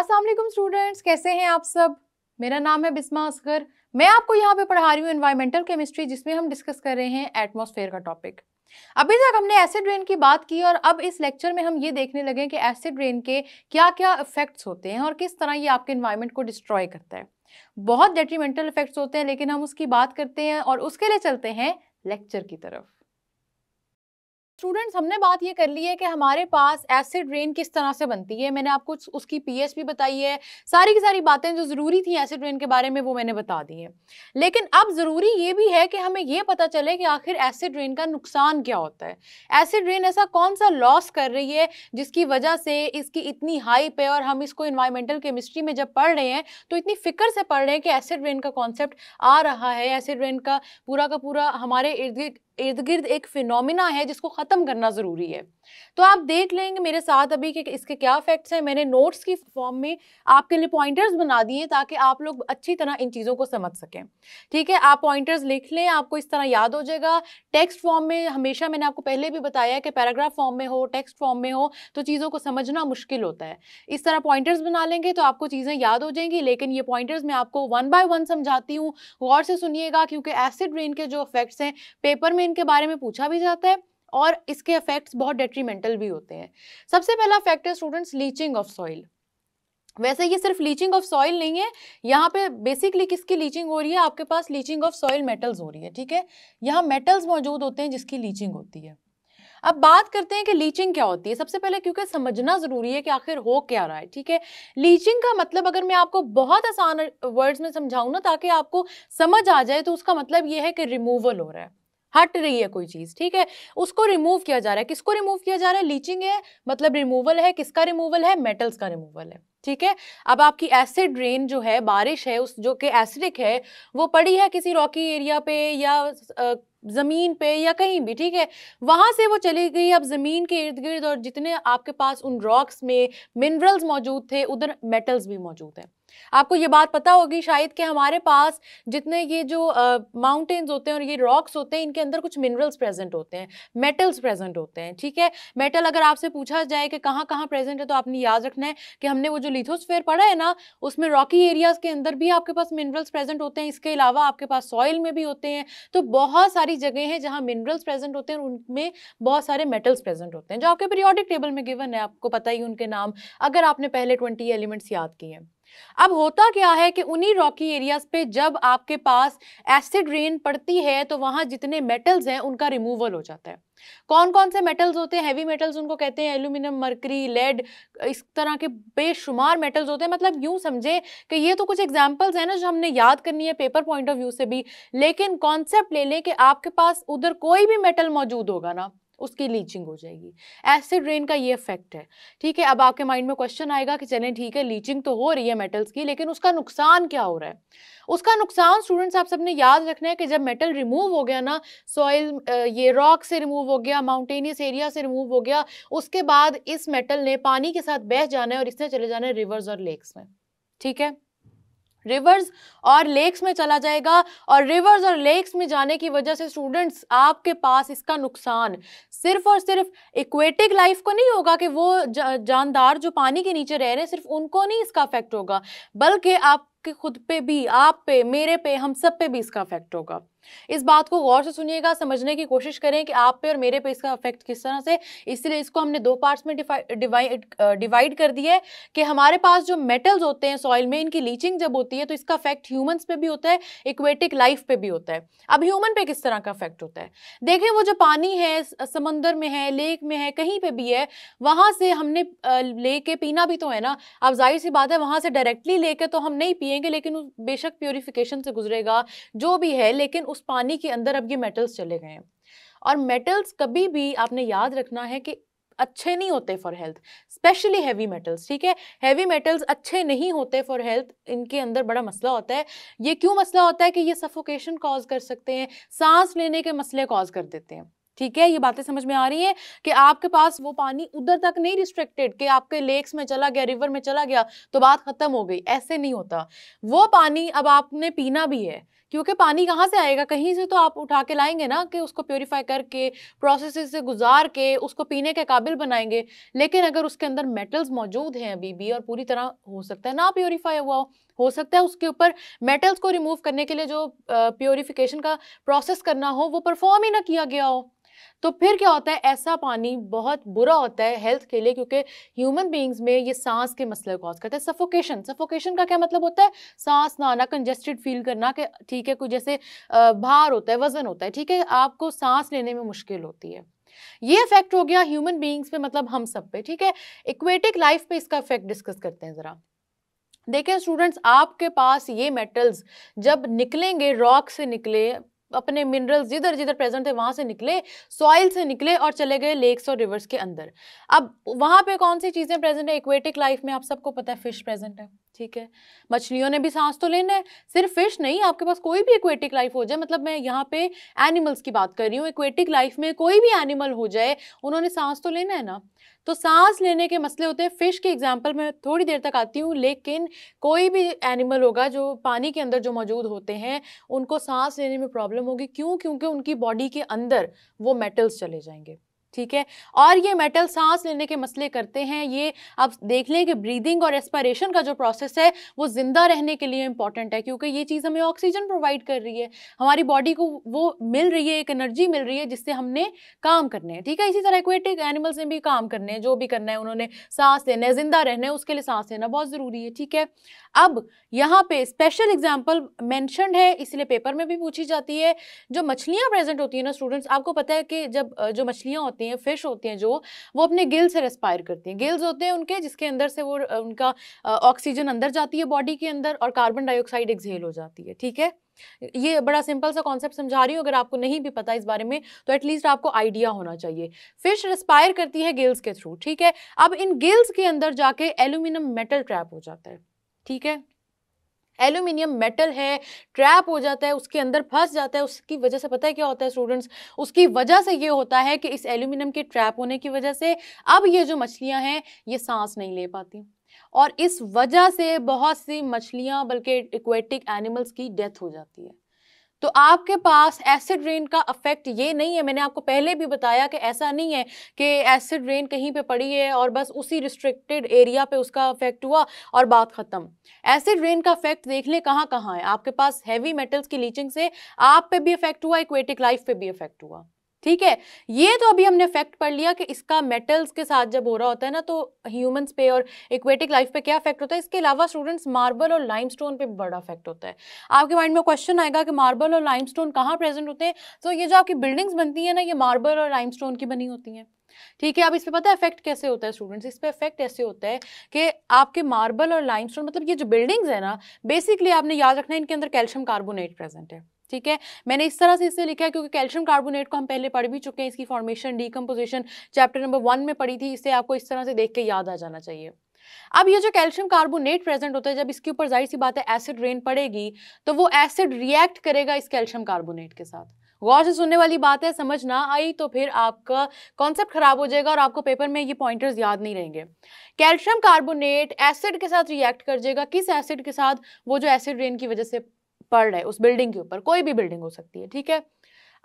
अस्सलाम वालेकुम स्टूडेंट्स कैसे हैं आप सब मेरा नाम है बिस्मा असगर मैं आपको यहाँ पे पढ़ा रही हूँ इन्वायरमेंटल केमिस्ट्री जिसमें हम डिस्कस कर रहे हैं एटमॉस्फेयर का टॉपिक अभी तक हमने एसिड रेन की बात की और अब इस लेक्चर में हम ये देखने लगे कि एसिड रेन के क्या क्या इफेक्ट्स होते हैं और किस तरह ये आपके इन्वायरमेंट को डिस्ट्रॉय करता है बहुत डेट्रीमेंटल इफेक्ट्स होते हैं लेकिन हम उसकी बात करते हैं और उसके लिए चलते हैं लेक्चर की तरफ स्टूडेंट्स हमने बात ये कर ली है कि हमारे पास एसिड रेन किस तरह से बनती है मैंने आपको उसकी पीएच भी बताई है सारी की सारी बातें जो ज़रूरी थी एसिड रेन के बारे में वो मैंने बता दी हैं लेकिन अब ज़रूरी ये भी है कि हमें ये पता चले कि आखिर एसिड रेन का नुकसान क्या होता है एसिड रेन ऐसा कौन सा लॉस कर रही है जिसकी वजह से इसकी इतनी हाइप है और हम इसको इन्वायरमेंटल केमिस्ट्री में जब पढ़ रहे हैं तो इतनी फ़िक्र से पढ़ रहे हैं कि एसिड रेन का कॉन्सेप्ट आ रहा है एसिड रेन का पूरा का पूरा हमारे इर्द गिर्द इर्द गिर्द एक फिनोमिना है जिसको ख़त्म करना ज़रूरी है तो आप देख लेंगे मेरे साथ अभी कि इसके क्या इफेक्ट्स हैं मैंने नोट्स की फॉर्म में आपके लिए पॉइंटर्स बना दिए ताकि आप लोग अच्छी तरह इन चीज़ों को समझ सकें ठीक है आप पॉइंटर्स लिख लें आपको इस तरह याद हो जाएगा टेक्स्ट फॉर्म में हमेशा मैंने आपको पहले भी बताया कि पैराग्राफ फॉर्म में हो टेक्स्ट फॉर्म में हो तो चीज़ों को समझना मुश्किल होता है इस तरह पॉइंटर्स बना लेंगे तो आपको चीज़ें याद हो जाएंगी लेकिन ये पॉइंटर्स मैं आपको वन बाय वन समझाती हूँ गौर से सुनिएगा क्योंकि एसिड रेन के जो इफेक्ट्स हैं पेपर में इनके बारे में पूछा भी जाता है और इसके इफेक्ट्स बहुत डेट्रीमेंटल भी होते हैं सबसे पहला फैक्ट है स्टूडेंट्स लीचिंग ऑफ सॉइल वैसे ये सिर्फ लीचिंग ऑफ सॉइल नहीं है यहाँ पे बेसिकली किसकी लीचिंग हो रही है आपके पास लीचिंग ऑफ सॉइल मेटल्स हो रही है ठीक है यहाँ मेटल्स मौजूद होते हैं जिसकी लीचिंग होती है अब बात करते हैं कि लीचिंग क्या होती है सबसे पहले क्योंकि समझना ज़रूरी है कि आखिर हो क्या रहा है ठीक है लीचिंग का मतलब अगर मैं आपको बहुत आसान वर्ड्स में समझाऊँ ना ताकि आपको समझ आ जाए तो उसका मतलब ये है कि रिमूवल हो रहा है हट रही है कोई चीज़ ठीक है उसको रिमूव किया जा रहा है किसको रिमूव किया जा रहा है लीचिंग है मतलब रिमूवल है किसका रिमूवल है मेटल्स का रिमूवल है ठीक है अब आपकी एसिड रेन जो है बारिश है उस जो कि एसिडिक है वो पड़ी है किसी रॉकी एरिया पे या ज़मीन पे या कहीं भी ठीक है वहाँ से वो चली गई अब ज़मीन के इर्द गिर्द और जितने आपके पास उन रॉक्स में मिनरल्स मौजूद थे उधर मेटल्स भी मौजूद हैं आपको ये बात पता होगी शायद कि हमारे पास जितने ये जो माउंटेन्स uh, होते हैं और ये रॉक्स होते हैं इनके अंदर कुछ मिनरल्स प्रेजेंट होते हैं मेटल्स प्रेजेंट होते हैं ठीक है मेटल अगर आपसे पूछा जाए कि कहाँ कहाँ प्रेजेंट है तो आपने याद रखना है कि हमने वो जो लिथोस्फेयर पढ़ा है ना उसमें रॉकी एरियाज़ के अंदर भी आपके पास मिनरल्स प्रेजेंट होते हैं इसके अलावा आपके पास सॉइल में भी होते हैं तो बहुत सारी जगह हैं जहाँ मिनरल्स प्रेजेंट होते हैं उनमें बहुत सारे मेटल्स प्रेजेंट होते हैं जो आपके पीरियोडिक टेबल में गिवन है आपको पता ही उनके नाम अगर आपने पहले ट्वेंटी एलिमेंट्स याद किए हैं अब होता क्या है कि उन्हीं रॉकी एरियाज पे जब आपके पास एसिड रेन पड़ती है तो वहां जितने मेटल्स हैं उनका रिमूवल हो जाता है कौन कौन से मेटल्स होते हैं हैवी मेटल्स उनको कहते हैं एल्यूमिनियम मरकरी लेड इस तरह के बेशुमार मेटल्स होते हैं मतलब यूं समझे कि ये तो कुछ एग्जांपल्स हैं ना जो हमने याद करनी है पेपर पॉइंट ऑफ व्यू से भी लेकिन कॉन्सेप्ट ले लें कि आपके पास उधर कोई भी मेटल मौजूद होगा ना उसकी लीचिंग हो जाएगी एसिड रेन का ये इफेक्ट है ठीक है अब आपके माइंड में क्वेश्चन आएगा कि चलें ठीक है लीचिंग तो हो रही है मेटल्स की लेकिन उसका नुकसान क्या हो रहा है उसका नुकसान स्टूडेंट्स आप सबने याद रखना है कि जब मेटल रिमूव हो गया ना सॉइल ये रॉक से रिमूव हो गया माउंटेनियस एरिया से रिमूव हो गया उसके बाद इस मेटल ने पानी के साथ बह जाना है और इसने चले जाना है रिवर्स और लेक्स में ठीक है रिवर्स और लेक्स में चला जाएगा और रिवर्स और लेक्स में जाने की वजह से स्टूडेंट्स आपके पास इसका नुकसान सिर्फ और सिर्फ इक्वेटिक लाइफ को नहीं होगा कि वो जानदार जो पानी के नीचे रह रहे हैं सिर्फ उनको नहीं इसका इफेक्ट होगा बल्कि आपके खुद पे भी आप पे मेरे पे हम सब पे भी इसका इफेक्ट होगा इस बात को गौर से सुनिएगा समझने की कोशिश करें कि आप पे और मेरे पे इसका इफेक्ट किस तरह से इसलिए इसको हमने दो पार्ट्स में डिवाइड डिवाइड कर दिया है कि हमारे पास जो मेटल्स होते हैं सॉइल में इनकी लीचिंग जब होती है तो इसका इफेक्ट ह्यूमंस पे भी होता है इक्वेटिक लाइफ पे भी होता है अब ह्यूमन पे किस तरह का इफेक्ट होता है देखें वो जो पानी है समंदर में है लेक में है कहीं पर भी है वहाँ से हमने ले के पीना भी तो है ना अब जाहिर सी बात है वहाँ से डायरेक्टली ले तो हम नहीं पियेंगे लेकिन बेशक प्योरीफिकेशन से गुजरेगा जो भी है लेकिन उस पानी के अंदर अब ये मेटल्स चले गए हैं और मेटल्स कभी भी आपने याद रखना है कि अच्छे नहीं होते for health specially heavy metals ठीक है हैवी मेटल्स अच्छे नहीं होते फॉर हेल्थ इनके अंदर बड़ा मसला होता है ये क्यों मसला होता है कि ये सफोकेशन कॉज कर सकते हैं सांस लेने के मसले कॉज कर देते हैं ठीक है ये बातें समझ में आ रही हैं कि आपके पास वो पानी उधर तक नहीं रिस्ट्रिक्टेड कि आपके लेक्स में चला गया रिवर में चला गया तो बात खत्म हो गई ऐसे नहीं होता वो पानी अब आपने पीना भी है क्योंकि पानी कहाँ से आएगा कहीं से तो आप उठा के लाएंगे ना कि उसको प्योरीफाई करके प्रोसेस से गुजार के उसको पीने के काबिल बनाएंगे लेकिन अगर उसके अंदर मेटल्स मौजूद हैं अभी भी और पूरी तरह हो सकता है ना प्योरीफाई हुआ हो हो सकता है उसके ऊपर मेटल्स को रिमूव करने के लिए जो प्योरीफिकेशन का प्रोसेस करना हो वो परफॉर्म ही ना किया गया हो तो फिर क्या होता है ऐसा पानी बहुत बुरा होता है हेल्थ के लिए क्योंकि ह्यूमन बींग्स में ये सांस के मसले कॉज करता है सफोकेशन सफोकेशन का क्या मतलब होता है सांस ना आना कंजेस्टेड फील करना कि ठीक है कुछ जैसे भार होता है वजन होता है ठीक है आपको सांस लेने में मुश्किल होती है ये इफेक्ट हो गया ह्यूमन बींग्स पे मतलब हम सब पे ठीक है इक्वेटिक लाइफ पे इसका इफेक्ट डिस्कस करते हैं ज़रा देखें स्टूडेंट्स आपके पास ये मेटल्स जब निकलेंगे रॉक से निकले अपने मिनरल्स जिधर जिधर प्रेजेंट है वहाँ से निकले सॉइल से निकले और चले गए लेक्स और रिवर्स के अंदर अब वहाँ पे कौन सी चीज़ें प्रेजेंट है इक्वेटिक लाइफ में आप सबको पता है फिश प्रेजेंट है ठीक है मछलियों ने भी सांस तो लेना है सिर्फ फिश नहीं आपके पास कोई भी इक्वेटिक लाइफ हो जाए मतलब मैं यहाँ पे एनिमल्स की बात कर रही हूँ इक्वेटिक लाइफ में कोई भी एनिमल हो जाए उन्होंने सांस तो लेना है ना तो सांस लेने के मसले होते हैं फिश के एग्जाम्पल में थोड़ी देर तक आती हूँ लेकिन कोई भी एनिमल होगा जो पानी के अंदर जो मौजूद होते हैं उनको सांस लेने में प्रॉब्लम होगी क्यों क्योंकि उनकी बॉडी के अंदर वो मेटल्स चले जाएंगे ठीक है और ये मेटल सांस लेने के मसले करते हैं ये आप देख लें कि ब्रीदिंग और एस्पायरेशन का जो प्रोसेस है वो ज़िंदा रहने के लिए इंपॉर्टेंट है क्योंकि ये चीज़ हमें ऑक्सीजन प्रोवाइड कर रही है हमारी बॉडी को वो मिल रही है एक एनर्जी मिल रही है जिससे हमने काम करने हैं ठीक है इसी तरह एक्वेटिक एनिमल्स ने भी काम करने हैं जो भी करना है उन्होंने सांस लेना है ज़िंदा रहना है उसके लिए सांस लेना बहुत ज़रूरी है ठीक है अब यहाँ पे स्पेशल एग्जाम्पल मैंशनड है इसलिए पेपर में भी पूछी जाती है जो मछलियाँ प्रेजेंट होती हैं ना स्टूडेंट्स आपको पता है कि जब जो मछलियाँ होती हैं फिश होती हैं जो वो अपने गिल से रेस्पायर करती हैं गिल्स होते हैं उनके जिसके अंदर से वो उनका ऑक्सीजन अंदर जाती है बॉडी के अंदर और कार्बन डाइऑक्साइड एक्सहेल हो जाती है ठीक है ये बड़ा सिंपल सा कॉन्सेप्ट समझा रही हूँ अगर आपको नहीं भी पता इस बारे में तो एटलीस्ट आपको आइडिया होना चाहिए फिश रेस्पायर करती है गिल्स के थ्रू ठीक है अब इन गिल्स के अंदर जाके एल्यूमिनियम मेटल ट्रैप हो जाता है ठीक है एल्यूमिनियम मेटल है ट्रैप हो जाता है उसके अंदर फंस जाता है उसकी वजह से पता है क्या होता है स्टूडेंट्स उसकी वजह से ये होता है कि इस एल्यूमिनियम के ट्रैप होने की वजह से अब ये जो मछलियां हैं ये सांस नहीं ले पाती और इस वजह से बहुत सी मछलियां बल्कि इक्वेटिक एनिमल्स की डेथ हो जाती है तो आपके पास एसिड रेन का अफेक्ट ये नहीं है मैंने आपको पहले भी बताया कि ऐसा नहीं है कि एसिड रेन कहीं पे पड़ी है और बस उसी रिस्ट्रिक्टेड एरिया पे उसका अफेक्ट हुआ और बात ख़त्म एसिड रेन का अफेक्ट देख लें कहाँ कहाँ है आपके पास हैवी मेटल्स की लीचिंग से आप पे भी अफेक्ट हुआ इक्वेटिक लाइफ पे भी अफेक्ट हुआ ठीक है ये तो अभी हमने फैक्ट पढ़ लिया कि इसका मेटल्स के साथ जब हो रहा होता है ना तो ह्यूमंस पे और इक्वेटिक लाइफ पे क्या इफेक्ट होता है इसके अलावा स्टूडेंट्स मार्बल और लाइमस्टोन पे बड़ा इफेक्ट होता है आपके माइंड में क्वेश्चन आएगा कि मार्बल और लाइमस्टोन कहाँ प्रेजेंट होते हैं तो ये जो आपकी बिल्डिंग्स बनती है ना ये मार्बल और लाइम की बनी होती हैं ठीक है अब इस पर पता है इफेक्ट कैसे होता है स्टूडेंट्स इस पर इफेक्ट ऐसे होता है कि आपके मार्बल और लाइम मतलब ये जो बिल्डिंग्स है ना बेसिकली आपने याद रखना है इनके अंदर कैल्शियम कार्बोनेट प्रेजेंट है ठीक है मैंने इस तरह से इसे लिखा है क्योंकि कैल्शियम कार्बोनेट को हम पहले पढ़ भी चुके हैं इसकी formation decomposition chapter number one में पढ़ी थी इसे आपको इस तरह से देख के याद आ जाना चाहिए अब ये जो कैल्शियम कार्बोनेट प्रेजेंट होता है जब इसके ऊपर जाहिर सी बात है एसिड रेन पड़ेगी तो वो एसिड रिएक्ट करेगा इस कैल्शियम कार्बोनेट के साथ गौर से सुनने वाली बात है समझ ना आई तो फिर आपका कॉन्सेप्ट खराब हो जाएगा और आपको पेपर में ये पॉइंटर्स याद नहीं रहेंगे कैल्शियम कार्बोनेट एसिड के साथ रिएक्ट कर जाएगा किस एसिड के साथ वो जो एसिड रेन की वजह से पड़ रहा है उस बिल्डिंग के ऊपर कोई भी बिल्डिंग हो सकती है ठीक है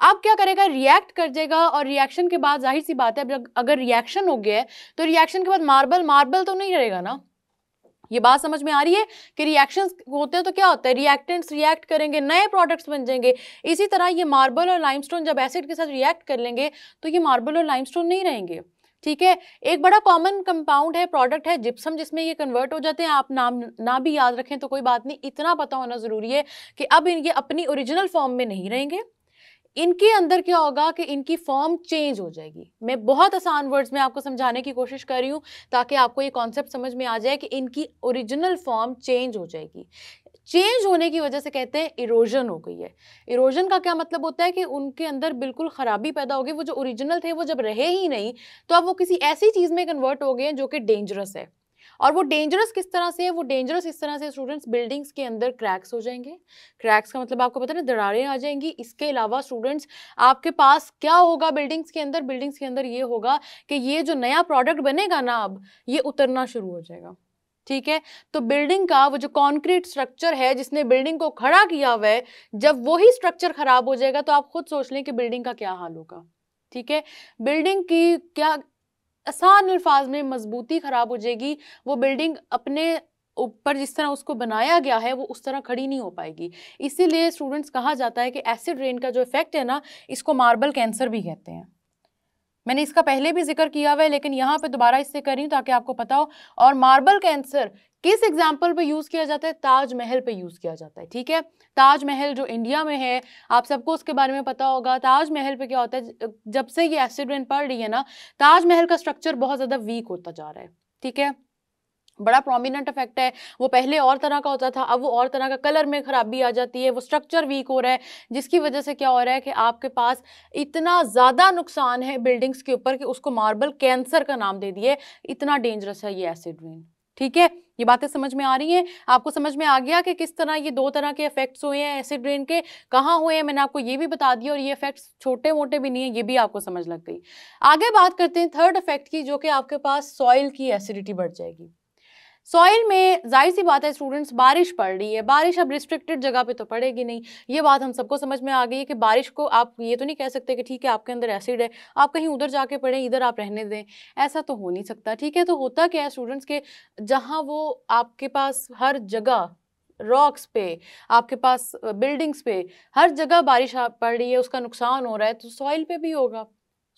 अब क्या करेगा रिएक्ट कर जाएगा और रिएक्शन के बाद जाहिर सी बात है अगर रिएक्शन हो गया है तो रिएक्शन के बाद मार्बल मार्बल तो नहीं रहेगा ना ये बात समझ में आ रही है कि रिएक्शंस होते हैं तो क्या होता है रिएक्टेंट्स रिएक्ट करेंगे नए प्रोडक्ट्स बन जाएंगे इसी तरह ये मार्बल और लाइमस्टोन जब एसिड के साथ रिएक्ट कर लेंगे तो ये मार्बल और लाइमस्टोन नहीं रहेंगे ठीक है एक बड़ा कॉमन कंपाउंड है प्रोडक्ट है जिप्सम जिसमें ये कन्वर्ट हो जाते हैं आप नाम ना भी याद रखें तो कोई बात नहीं इतना पता होना ज़रूरी है कि अब ये अपनी ओरिजिनल फॉर्म में नहीं रहेंगे इनके अंदर क्या होगा कि इनकी फॉर्म चेंज हो जाएगी मैं बहुत आसान वर्ड्स में आपको समझाने की कोशिश कर रही हूँ ताकि आपको ये कॉन्सेप्ट समझ में आ जाए कि इनकी ओरिजिनल फॉर्म चेंज हो जाएगी चेंज होने की वजह से कहते हैं इरोजन हो गई है इरोजन का क्या मतलब होता है कि उनके अंदर बिल्कुल ख़राबी पैदा हो गई वो जो ओरिजिनल थे वो जब रहे ही नहीं तो अब वो किसी ऐसी चीज़ में कन्वर्ट हो गए हैं जो कि डेंजरस है और वो डेंजरस किस तरह से है वो डेंजरस इस तरह से स्टूडेंट्स बिल्डिंग्स के अंदर क्रैक्स हो जाएंगे क्रैक्स का मतलब आपको पता है दरारें आ जाएंगी इसके अलावा स्टूडेंट्स आपके पास क्या होगा बिल्डिंग्स के अंदर बिल्डिंग्स के अंदर ये होगा कि ये जो नया प्रोडक्ट बनेगा ना अब ये उतरना शुरू हो जाएगा ठीक है तो बिल्डिंग का वो जो कॉन्क्रीट स्ट्रक्चर है जिसने बिल्डिंग को खड़ा किया हुआ है जब वही स्ट्रक्चर खराब हो जाएगा तो आप खुद सोच लें कि बिल्डिंग का क्या हाल होगा ठीक है बिल्डिंग की क्या आसान अल्फाज में मजबूती खराब हो जाएगी वो बिल्डिंग अपने ऊपर जिस तरह उसको बनाया गया है वो उस तरह खड़ी नहीं हो पाएगी इसीलिए स्टूडेंट्स कहा जाता है कि एसिड रेन का जो इफेक्ट है ना इसको मार्बल कैंसर भी कहते हैं मैंने इसका पहले भी जिक्र किया हुआ है लेकिन यहाँ पे दोबारा इससे कर रही हूँ ताकि आपको पता हो और मार्बल कैंसर किस एग्जाम्पल पे यूज़ किया जाता है ताजमहल पे यूज़ किया जाता है ठीक है ताजमहल जो इंडिया में है आप सबको उसके बारे में पता होगा ताजमहल पे क्या होता है जब से ये एसिड रेन पड़ रही है ना ताजमहल का स्ट्रक्चर बहुत ज़्यादा वीक होता जा रहा है ठीक है बड़ा प्रोमिनेंट इफेक्ट है वो पहले और तरह का होता था अब वो और तरह का कलर में ख़राबी आ जाती है वो स्ट्रक्चर वीक हो रहा है जिसकी वजह से क्या हो रहा है कि आपके पास इतना ज़्यादा नुकसान है बिल्डिंग्स के ऊपर कि उसको मार्बल कैंसर का नाम दे दिए इतना डेंजरस है ये एसिड रेन ठीक है ये बातें समझ में आ रही हैं आपको समझ में आ गया कि किस तरह ये दो तरह के इफेक्ट्स हुए हैं एसिड रेन के कहाँ हुए हैं मैंने आपको ये भी बता दिया और ये इफेक्ट्स छोटे मोटे भी नहीं है ये भी आपको समझ लग गई आगे बात करते हैं थर्ड इफेक्ट की जो कि आपके पास सॉइल की एसिडिटी बढ़ जाएगी सॉइल में जाहिर सी बात है स्टूडेंट्स बारिश पड़ रही है बारिश अब रिस्ट्रिक्टेड जगह पे तो पड़ेगी नहीं ये बात हम सबको समझ में आ गई है कि बारिश को आप ये तो नहीं कह सकते कि ठीक है आपके अंदर एसिड है आप कहीं उधर जाके पढ़ें इधर आप रहने दें ऐसा तो हो नहीं सकता ठीक है तो होता क्या है स्टूडेंट्स के जहाँ वो आपके पास हर जगह रॉक्स पे आपके पास बिल्डिंग्स पे हर जगह बारिश पड़ रही है उसका नुकसान हो रहा है तो सॉइल पे भी होगा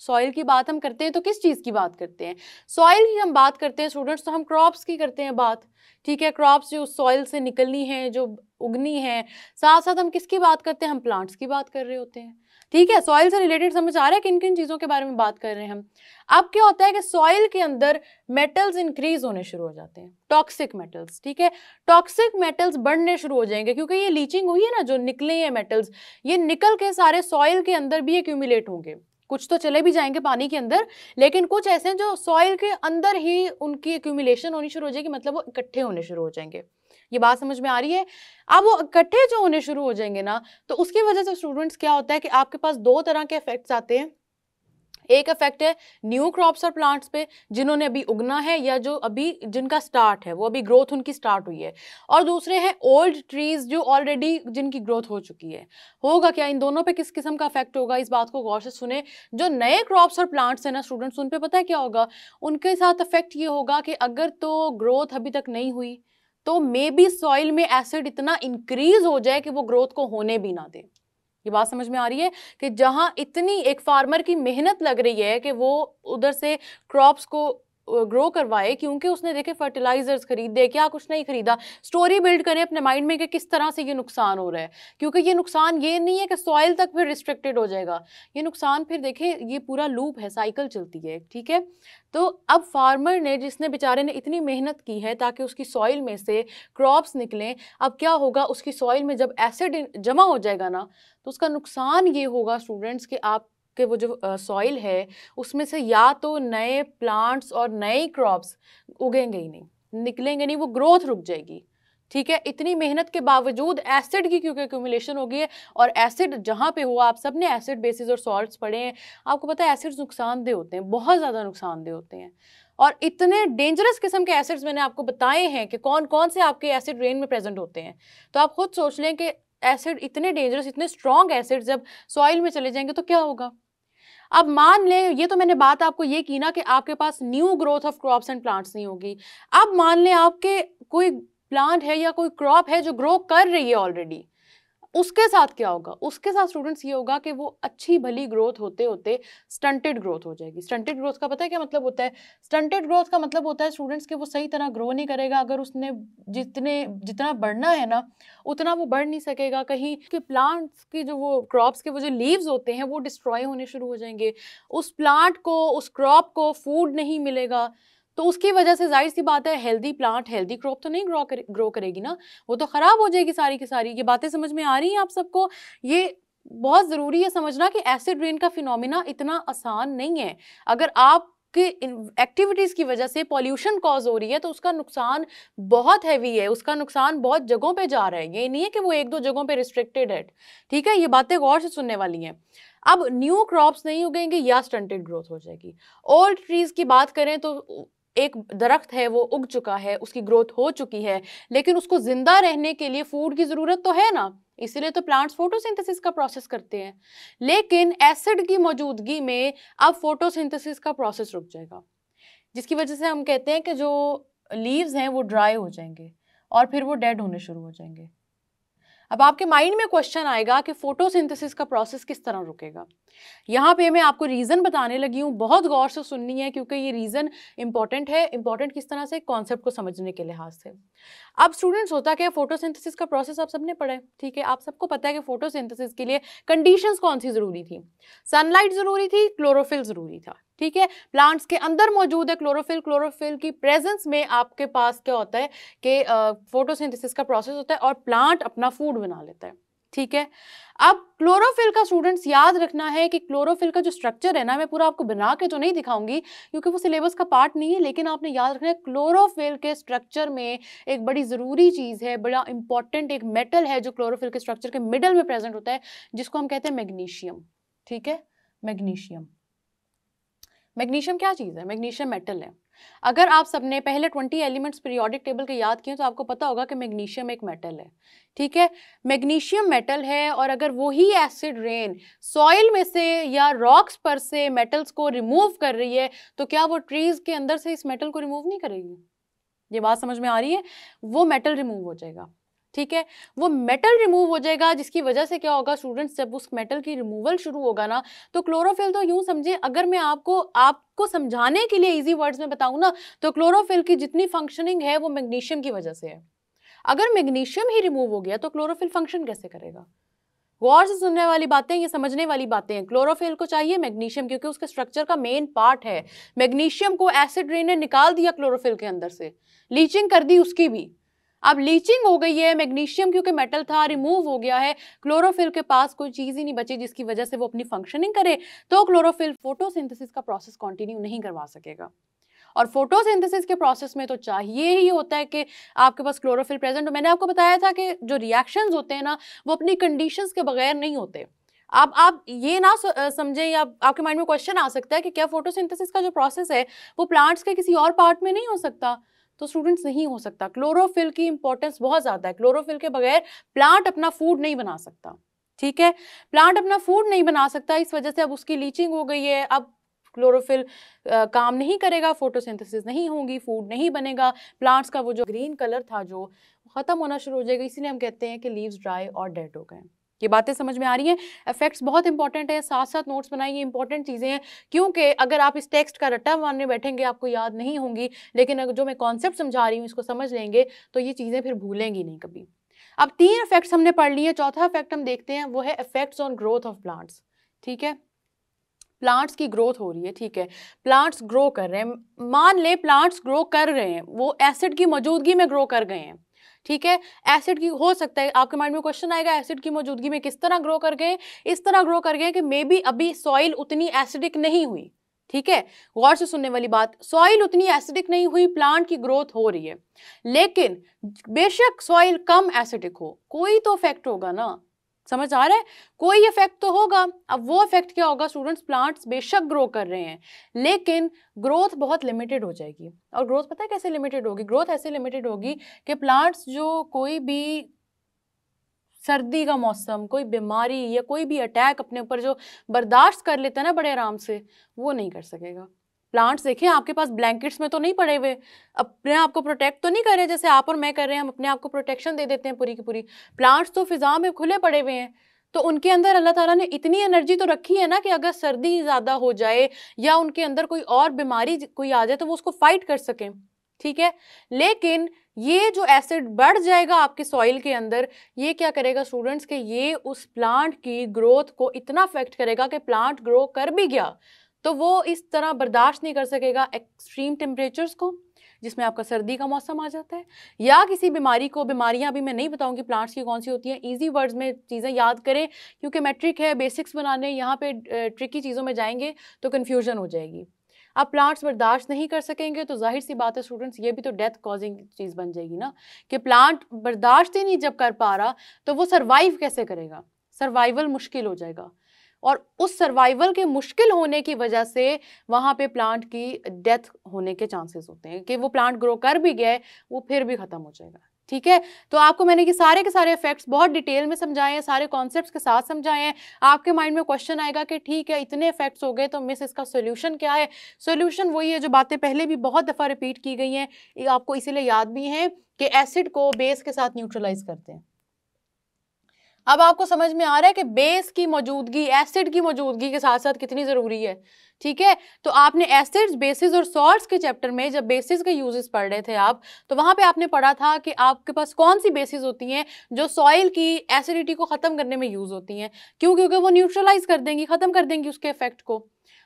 सॉइल की बात हम करते हैं तो किस चीज़ की बात करते हैं सॉइल ही हम बात करते हैं स्टूडेंट्स तो हम क्रॉप्स की करते हैं बात ठीक है क्रॉप्स जो उस सॉइल से निकलनी है जो उगनी है साथ साथ हम किसकी बात करते हैं हम प्लांट्स की बात कर रहे होते हैं ठीक है सॉइल से रिलेटेड समझ आ रहा है किन किन चीज़ों के बारे में बात कर रहे हैं हम अब क्या होता है कि सॉइल के अंदर मेटल्स इंक्रीज होने शुरू हो जाते हैं टॉक्सिक मेटल्स ठीक है टॉक्सिक मेटल्स बढ़ने शुरू हो जाएंगे क्योंकि ये लीचिंग हुई है ना जो निकले हैं मेटल्स ये निकल के सारे सॉइल के अंदर भी एक्यूमिलेट होंगे कुछ तो चले भी जाएंगे पानी के अंदर लेकिन कुछ ऐसे हैं जो सॉइल के अंदर ही उनकी एक्यूमिलेशन होनी शुरू हो जाएगी मतलब वो इकट्ठे होने शुरू हो जाएंगे ये बात समझ में आ रही है अब वो इकट्ठे जो होने शुरू हो जाएंगे ना तो उसकी वजह से स्टूडेंट्स क्या होता है कि आपके पास दो तरह के इफेक्ट्स आते हैं एक इफेक्ट है न्यू क्रॉप्स और प्लांट्स पे जिन्होंने अभी उगना है या जो अभी जिनका स्टार्ट है वो अभी ग्रोथ उनकी स्टार्ट हुई है और दूसरे हैं ओल्ड ट्रीज जो ऑलरेडी जिनकी ग्रोथ हो चुकी है होगा क्या इन दोनों पे किस किस्म का इफेक्ट होगा इस बात को गौर से सुने जो नए क्रॉप्स और प्लांट्स हैं ना स्टूडेंट्स उन पर पता है क्या होगा उनके साथ इफेक्ट ये होगा कि अगर तो ग्रोथ अभी तक नहीं हुई तो मे बी सॉइल में एसिड इतना इंक्रीज हो जाए कि वो ग्रोथ को होने भी ना दे ये बात समझ में आ रही है कि जहाँ इतनी एक फार्मर की मेहनत लग रही है कि वो उधर से क्रॉप्स को ग्रो करवाए क्योंकि उसने देखे फर्टिलाइजर्स खरीदे क्या कुछ नहीं खरीदा स्टोरी बिल्ड करें अपने माइंड में कि किस तरह से ये नुकसान हो रहा है क्योंकि ये नुकसान ये नहीं है कि सॉइल तक फिर रिस्ट्रिक्टेड हो जाएगा ये नुकसान फिर देखें ये पूरा लूप है साइकिल चलती है ठीक है तो अब फार्मर ने जिसने बेचारे ने इतनी मेहनत की है ताकि उसकी सॉइल में से क्रॉप्स निकलें अब क्या होगा उसकी सॉइल में जब एसिड जमा हो जाएगा ना तो उसका नुकसान ये होगा स्टूडेंट्स कि आप के वो जो सॉइल है उसमें से या तो नए प्लांट्स और नए क्रॉप्स उगेंगे ही नहीं निकलेंगे नहीं वो ग्रोथ रुक जाएगी ठीक है इतनी मेहनत के बावजूद एसिड की क्योंकि एक्यूमुलेशन हो गई है और एसिड जहाँ पे हुआ आप सब ने एसिड बेसिस और सॉल्ट्स पड़े हैं आपको पता है एसिड्स नुकसानदेह होते हैं बहुत ज़्यादा नुकसानदेह होते हैं और इतने डेंजरस किस्म के एसिड्स मैंने आपको बताए हैं कि कौन कौन से आपके एसिड रेन में प्रेजेंट होते हैं तो आप खुद सोच लें कि एसिड इतने डेंजरस इतने स्ट्रॉन्ग एसिड जब सॉइल में चले जाएंगे तो क्या होगा अब मान लें ये तो मैंने बात आपको ये की ना कि आपके पास new growth of crops and plants नहीं होगी अब मान लें आपके कोई प्लांट है या कोई क्रॉप है जो ग्रो कर रही है ऑलरेडी उसके साथ क्या होगा उसके साथ स्टूडेंट्स ये होगा कि वो अच्छी भली ग्रोथ होते होते स्टंटेड ग्रोथ हो जाएगी स्टंटेड ग्रोथ का पता है क्या मतलब होता है स्टंटेड ग्रोथ का मतलब होता है स्टूडेंट्स के वो सही तरह ग्रो नहीं करेगा अगर उसने जितने जितना बढ़ना है ना उतना वो बढ़ नहीं सकेगा कहीं के प्लांट्स की जो वो क्रॉप्स के वो जो लीव्स होते हैं वो डिस्ट्रॉय होने शुरू हो जाएंगे उस प्लांट को उस क्रॉप को फूड नहीं मिलेगा तो उसकी वजह से जाहिर सी बात है हेल्दी प्लांट हेल्दी क्रॉप तो नहीं ग्रो कर, ग्रो करेगी ना वो तो ख़राब हो जाएगी सारी की सारी ये बातें समझ में आ रही हैं आप सबको ये बहुत ज़रूरी है समझना कि एसिड रेन का फिनोमिना इतना आसान नहीं है अगर आप कि एक्टिविटीज़ की वजह से पॉल्यूशन कॉज हो रही है तो उसका नुकसान बहुत हैवी है उसका नुकसान बहुत जगहों पे जा रहा है ये नहीं है कि वो एक दो जगहों पे रिस्ट्रिक्टेड है ठीक है ये बातें गौर से सुनने वाली हैं अब न्यू क्रॉप्स नहीं उगेंगे या स्टंटेड ग्रोथ हो जाएगी ओल्ड ट्रीज़ की बात करें तो एक दरख्त है वो उग चुका है उसकी ग्रोथ हो चुकी है लेकिन उसको ज़िंदा रहने के लिए फूड की ज़रूरत तो है ना इसीलिए तो प्लांट्स फोटोसिंथेसिस का प्रोसेस करते हैं लेकिन एसिड की मौजूदगी में अब फोटोसिंथेसिस का प्रोसेस रुक जाएगा जिसकी वजह से हम कहते हैं कि जो लीव्स हैं वो ड्राई हो जाएंगे और फिर वो डेड होने शुरू हो जाएंगे अब आपके माइंड में क्वेश्चन आएगा कि फोटोसिंथेसिस का प्रोसेस किस तरह रुकेगा यहाँ पे मैं आपको रीज़न बताने लगी हूँ बहुत गौर से सुननी है क्योंकि ये रीज़न इंपॉर्टेंट है इंपॉर्टेंट किस तरह से कॉन्सेप्ट को समझने के लिहाज से अब स्टूडेंट्स होता क्या फोटोसिंथेसिस का प्रोसेस आप सबने पढ़ा है ठीक है आप सबको पता है कि फोटोसिंथेसिस के लिए कंडीशन कौन सी ज़रूरी थी सनलाइट ज़रूरी थी क्लोरोफिल ज़रूरी था ठीक है प्लांट्स के अंदर मौजूद है क्लोरोफिल क्लोरोफिल की प्रेजेंस में आपके पास क्या होता है कि फोटोसिंथेसिस का प्रोसेस होता है और प्लांट अपना फूड बना लेता है ठीक है अब क्लोरोफिल का स्टूडेंट्स याद रखना है कि क्लोरोफिल का जो स्ट्रक्चर है ना मैं पूरा आपको बना के तो नहीं दिखाऊंगी क्योंकि वो सिलेबस का पार्ट नहीं है लेकिन आपने याद रखना है क्लोरोफिल के स्ट्रक्चर में एक बड़ी ज़रूरी चीज़ है बड़ा इंपॉर्टेंट एक मेटल है जो क्लोरोफिल के स्ट्रक्चर के मिडल में प्रेजेंट होता है जिसको हम कहते हैं मैग्नीशियम ठीक है मैग्नीशियम मैग्नीशियम क्या चीज़ है मैग्नीशियम मेटल है अगर आप सबने पहले 20 एलिमेंट्स पीरियोडिक टेबल के याद किए तो आपको पता होगा कि मैग्नीशियम एक मेटल है ठीक है मैग्नीशियम मेटल है और अगर वही एसिड रेन सॉइल में से या रॉक्स पर से मेटल्स को रिमूव कर रही है तो क्या वो ट्रीज के अंदर से इस मेटल को रिमूव नहीं करेगी ये बात समझ में आ रही है वो मेटल रिमूव हो जाएगा ठीक है वो मेटल रिमूव हो जाएगा जिसकी वजह से क्या होगा स्टूडेंट्स जब उस मेटल की रिमूवल शुरू होगा ना तो क्लोरोफिल तो यूं समझे अगर मैं आपको आपको समझाने के लिए इजी वर्ड्स में बताऊं ना तो क्लोरोफिल की जितनी फंक्शनिंग है वो मैग्नीशियम की वजह से है अगर मैग्नीशियम ही रिमूव हो गया तो क्लोरोफिल फंक्शन कैसे करेगा गौर से सुनने वाली बातें ये समझने वाली बातें हैं क्लोरोफिल को चाहिए मैग्नीशियम क्योंकि उसके स्ट्रक्चर का मेन पार्ट है मैग्नीशियम को एसिड रेन ने निकाल दिया क्लोरोफिल के अंदर से लीचिंग कर दी उसकी भी अब लीचिंग हो गई है मैग्नीशियम क्योंकि मेटल था रिमूव हो गया है क्लोरोफिल के पास कोई चीज़ ही नहीं बची जिसकी वजह से वो अपनी फंक्शनिंग करे तो क्लोरोफिल फोटोसिंथेसिस का प्रोसेस कंटिन्यू नहीं करवा सकेगा और फोटोसिंथेसिस के प्रोसेस में तो चाहिए ही होता है कि आपके पास क्लोरोफिल प्रेजेंट हो मैंने आपको बताया था कि जो रिएक्शंस होते हैं ना वो अपनी कंडीशंस के बगैर नहीं होते आप आप ये ना समझें या आपके माइंड में क्वेश्चन आ सकता है कि क्या फोटोसिंथेसिस का जो प्रोसेस है वो प्लांट्स के किसी और पार्ट में नहीं हो सकता तो स्टूडेंट्स नहीं हो सकता क्लोरोफिल की इंपॉर्टेंस बहुत ज़्यादा है क्लोरोफिल के बगैर प्लांट अपना फूड नहीं बना सकता ठीक है प्लांट अपना फूड नहीं बना सकता इस वजह से अब उसकी लीचिंग हो गई है अब क्लोरोफिल काम नहीं करेगा फोटोसिंथेसिस नहीं होगी फूड नहीं बनेगा प्लांट्स का वो जो ग्रीन कलर था जो ख़त्म होना शुरू हो जाएगा इसीलिए हम कहते हैं कि लीव्स ड्राई और डेड हो गए ये बातें समझ में आ रही हैं इफेक्ट्स बहुत इंपॉर्टेंट है साथ साथ नोट्स बनाइए ये इंपॉर्टेंट चीज़ें हैं क्योंकि अगर आप इस टेक्स्ट का रट्टा मारने बैठेंगे आपको याद नहीं होंगी लेकिन अगर जो मैं कॉन्सेप्ट समझा रही हूँ इसको समझ लेंगे तो ये चीज़ें फिर भूलेंगी नहीं कभी अब तीन इफेक्ट्स हमने पढ़ लिए चौथा इफेक्ट हम देखते हैं वो है effects on growth of plants ठीक है प्लांट्स की ग्रोथ हो रही है ठीक है प्लांट्स ग्रो कर रहे हैं मान ले प्लांट्स ग्रो कर रहे हैं वो एसिड की मौजूदगी में ग्रो कर गए हैं ठीक है एसिड की हो सकता है आपके माइंड में क्वेश्चन आएगा एसिड की मौजूदगी में किस तरह ग्रो कर गए इस तरह ग्रो कर गए कि मे बी अभी सॉइल उतनी एसिडिक नहीं हुई ठीक है गौर से सुनने वाली बात सॉइल उतनी एसिडिक नहीं हुई प्लांट की ग्रोथ हो रही है लेकिन बेशक सॉइल कम एसिडिक हो कोई तो इफेक्ट होगा ना समझ आ रहा है कोई इफेक्ट तो होगा अब वो इफेक्ट क्या होगा स्टूडेंट्स प्लांट्स बेशक ग्रो कर रहे हैं लेकिन ग्रोथ बहुत लिमिटेड हो जाएगी और ग्रोथ पता है कैसे लिमिटेड होगी ग्रोथ ऐसे लिमिटेड होगी कि प्लांट्स जो कोई भी सर्दी का मौसम कोई बीमारी या कोई भी अटैक अपने ऊपर जो बर्दाश्त कर लेता है ना बड़े आराम से वो नहीं कर सकेगा प्लांट्स देखें आपके पास ब्लैंकेट्स में तो नहीं पड़े हुए अपने आप को प्रोटेक्ट तो नहीं कर रहे जैसे आप और मैं कर रहे हैं हम अपने आप को प्रोटेक्शन दे देते हैं पूरी की पूरी प्लांट्स तो फिजा में खुले पड़े हुए हैं तो उनके अंदर अल्लाह ताला ने इतनी एनर्जी तो रखी है ना कि अगर सर्दी ज़्यादा हो जाए या उनके अंदर कोई और बीमारी कोई आ जाए तो वो उसको फाइट कर सकें ठीक है लेकिन ये जो एसिड बढ़ जाएगा आपके सॉइल के अंदर ये क्या करेगा स्टूडेंट्स के ये उस प्लांट की ग्रोथ को इतना अफेक्ट करेगा कि प्लांट ग्रो कर भी गया तो वो इस तरह बर्दाश्त नहीं कर सकेगा एक्सट्रीम टेम्परेचर्स को जिसमें आपका सर्दी का मौसम आ जाता है या किसी बीमारी को बीमारियां अभी मैं नहीं बताऊंगी प्लांट्स की कौन सी होती हैं इजी वर्ड्स में चीज़ें याद करें क्योंकि मैट्रिक है बेसिक्स बनाने यहाँ पे ट्रिकी चीज़ों में जाएंगे तो कन्फ्यूजन हो जाएगी आप प्लांट्स बर्दाश्त नहीं कर सकेंगे तो जाहिर सी बात है स्टूडेंट्स ये भी तो डेथ कॉजिंग चीज़ बन जाएगी ना कि प्लांट बर्दाश्त ही नहीं जब कर पा रहा तो वो सर्वाइव कैसे करेगा सर्वाइवल मुश्किल हो जाएगा और उस सर्वाइवल के मुश्किल होने की वजह से वहाँ पे प्लांट की डेथ होने के चांसेस होते हैं कि वो प्लांट ग्रो कर भी गए वो फिर भी ख़त्म हो जाएगा ठीक है तो आपको मैंने कि सारे के सारे इफेक्ट्स बहुत डिटेल में समझाए हैं सारे कॉन्सेप्ट्स के साथ समझाए हैं आपके माइंड में क्वेश्चन आएगा कि ठीक है इतने इफेक्ट्स हो गए तो मिस इसका सोल्यूशन क्या है सोल्यूशन वही है जो बातें पहले भी बहुत दफ़ा रिपीट की गई हैं आपको इसीलिए याद भी हैं कि एसिड को बेस के साथ न्यूट्रलाइज करते हैं अब आपको समझ में आ रहा है कि बेस की मौजूदगी एसिड की मौजूदगी के साथ साथ कितनी ज़रूरी है ठीक है तो आपने एसिड्स बेसिस और सॉल्ट के चैप्टर में जब बेसिस के यूजेस पढ़ रहे थे आप तो वहाँ पे आपने पढ़ा था कि आपके पास कौन सी बेसिस होती हैं जो सॉइल की एसिडिटी को ख़त्म करने में यूज़ होती हैं क्यों क्योंकि वो न्यूट्रलाइज कर देंगी ख़त्म कर देंगी उसके इफेक्ट को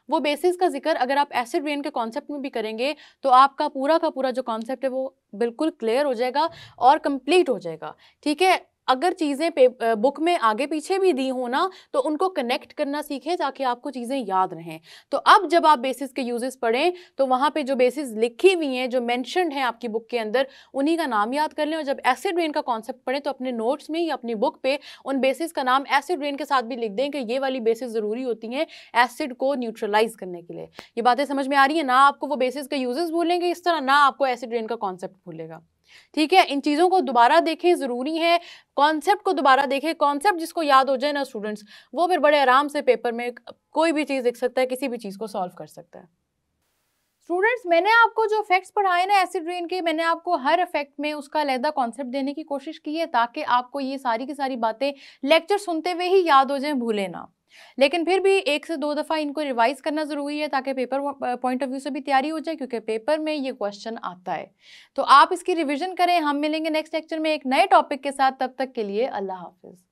वो बेसिस का जिक्र अगर आप एसिड रेन के कॉन्सेप्ट में भी करेंगे तो आपका पूरा का पूरा जो कॉन्सेप्ट है वो बिल्कुल क्लियर हो जाएगा और कंप्लीट हो जाएगा ठीक है अगर चीज़ें बुक में आगे पीछे भी दी हो ना तो उनको कनेक्ट करना सीखें ताकि आपको चीज़ें याद रहें तो अब जब आप बेसिस के यूजेस पढ़ें तो वहाँ पे जो बेसिस लिखी हुई हैं जो मैंशनड हैं आपकी बुक के अंदर उन्हीं का नाम याद कर लें और जब एसिड रेन का कॉन्सेप्ट पढ़ें तो अपने नोट्स में या अपनी बुक पे उन बेसिस का नाम एसिड रेन के साथ भी लिख दें कि ये वाली बेसिस ज़रूरी होती हैं एसिड को न्यूट्रलाइज करने के लिए ये बातें समझ में आ रही हैं ना आपको वो बेसिस के यूजेस भूलेंगे इस तरह ना आपको एसिड रेन का कॉन्सेप्ट भूलेगा ठीक है इन चीज़ों को दोबारा देखें ज़रूरी है कॉन्सेप्ट को दोबारा देखें कॉन्सेप्ट जिसको याद हो जाए ना स्टूडेंट्स वो फिर बड़े आराम से पेपर में कोई भी चीज़ लिख सकता है किसी भी चीज़ को सॉल्व कर सकता है स्टूडेंट्स मैंने आपको जो इफेक्ट्स पढ़ाए ना एसिड रेन के मैंने आपको हर इफेक्ट में उसका अलहदा कॉन्सेप्ट देने की कोशिश की है ताकि आपको ये सारी की सारी बातें लेक्चर सुनते हुए ही याद हो जाए भूले ना लेकिन फिर भी एक से दो दफ़ा इनको रिवाइज करना ज़रूरी है ताकि पेपर पॉइंट ऑफ व्यू से भी तैयारी हो जाए क्योंकि पेपर में ये क्वेश्चन आता है तो आप इसकी रिविज़न करें हम मिलेंगे नेक्स्ट लेक्चर में एक नए टॉपिक के साथ तब तक के लिए अल्लाह हाफिज़